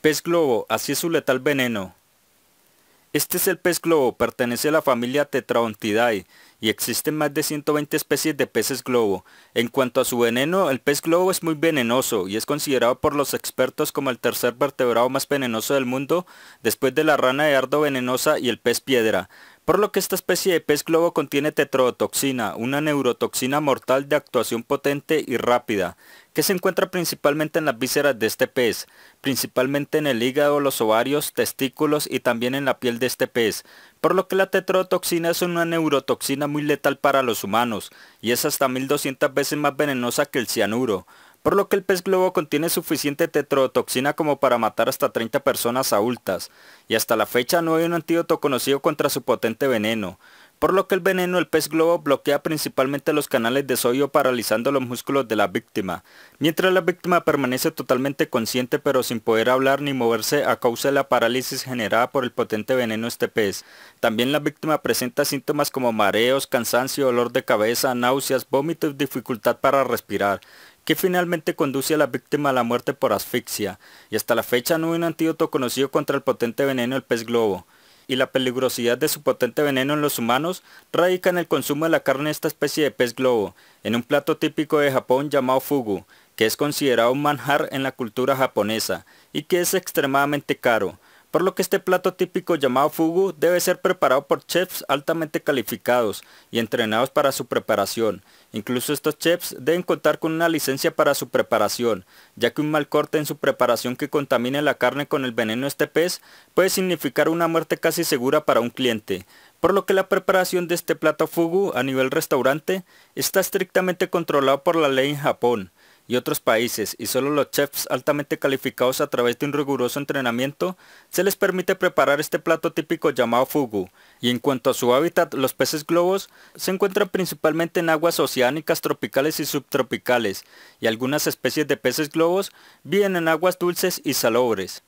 Pez globo, así es su letal veneno. Este es el pez globo, pertenece a la familia Tetraontidae y existen más de 120 especies de peces globo. En cuanto a su veneno, el pez globo es muy venenoso y es considerado por los expertos como el tercer vertebrado más venenoso del mundo después de la rana de ardo venenosa y el pez piedra por lo que esta especie de pez globo contiene tetrodotoxina, una neurotoxina mortal de actuación potente y rápida, que se encuentra principalmente en las vísceras de este pez, principalmente en el hígado, los ovarios, testículos y también en la piel de este pez, por lo que la tetrodotoxina es una neurotoxina muy letal para los humanos, y es hasta 1200 veces más venenosa que el cianuro, por lo que el pez globo contiene suficiente tetrodotoxina como para matar hasta 30 personas adultas, y hasta la fecha no hay un antídoto conocido contra su potente veneno, por lo que el veneno del pez globo bloquea principalmente los canales de sodio paralizando los músculos de la víctima, mientras la víctima permanece totalmente consciente pero sin poder hablar ni moverse a causa de la parálisis generada por el potente veneno este pez. También la víctima presenta síntomas como mareos, cansancio, dolor de cabeza, náuseas, vómitos y dificultad para respirar que finalmente conduce a la víctima a la muerte por asfixia, y hasta la fecha no hay un antídoto conocido contra el potente veneno del pez globo, y la peligrosidad de su potente veneno en los humanos radica en el consumo de la carne de esta especie de pez globo, en un plato típico de Japón llamado fugu, que es considerado un manjar en la cultura japonesa, y que es extremadamente caro, por lo que este plato típico llamado fugu debe ser preparado por chefs altamente calificados y entrenados para su preparación. Incluso estos chefs deben contar con una licencia para su preparación, ya que un mal corte en su preparación que contamine la carne con el veneno de este pez puede significar una muerte casi segura para un cliente por lo que la preparación de este plato fugu a nivel restaurante está estrictamente controlado por la ley en Japón, y otros países y solo los chefs altamente calificados a través de un riguroso entrenamiento se les permite preparar este plato típico llamado fugu y en cuanto a su hábitat los peces globos se encuentran principalmente en aguas oceánicas tropicales y subtropicales y algunas especies de peces globos viven en aguas dulces y salobres.